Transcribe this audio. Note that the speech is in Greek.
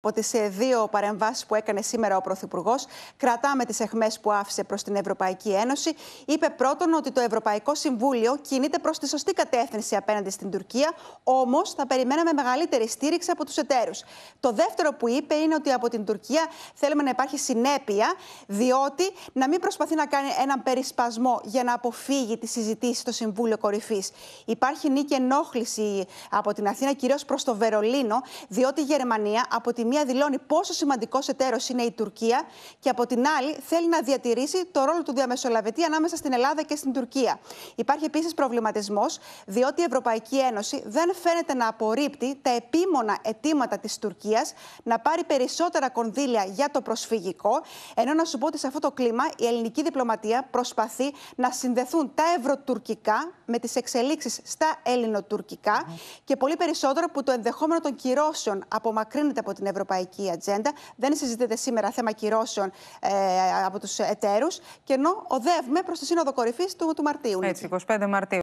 ότι σε δύο παρεμβάσεις που έκανε σήμερα ο Πρωθυπουργός, κρατάμε τις αιχμέ που άφησε προς την Ευρωπαϊκή Ένωση. Είπε πρώτον ότι το Ευρωπαϊκό Συμβούλιο κινείται προς τη σωστή κατεύθυνση απέναντι στην Τουρκία, όμως θα περιμέναμε μεγαλύτερη στήριξη από τους εταίρους. Το δεύτερο που είπε είναι ότι από την Τουρκία θέλουμε να υπάρχει συνέπεια, διότι να μην προσπαθεί να κάνει έναν περισπασμό για να αποφύγει τη συζητήση στο Συμβούλιο Κορυφής. Υπάρχει νίκη ενόχληση από την Αθήνα, κυρίως προς το Βερολίνο, διότι η Γερμανία από τη μία δηλώνει πόσο σημαντικός εταίρος είναι η Τουρκία και από την άλλη θέλει να διατηρήσει το ρόλο του διαμεσολαβητή ανάμεσα στην Ελλάδα και στην Τουρκία. Υπάρχει επίσης προβληματισμός, διότι η Ευρωπαϊκή Ένωση δεν φαίνεται να απορρίπτει τα επίμονα αιτήματα της Τουρκίας να πάρει περισσότερα κονδύλια για το προσφυγικό. Ενώ να σου πω ότι σε αυτό το κλίμα η ελληνική διπλωματία προσπαθεί να συνδεθούν τα ευρωτουρκικά με τις εξελίξεις στα ελληνοτουρκικά και πολύ περισσότερο που το ενδεχόμενο των κυρώσεων απομακρύνεται από την Ευρωπαϊκή ευρωπαϊκή ατζέντα. Δεν συζητείται σήμερα θέμα κυρώσεων ε, από τους εταίρους. Και ενώ οδεύουμε προς τη Σύνοδο Κορυφής του, του Μαρτίου. 25 Μαρτίου.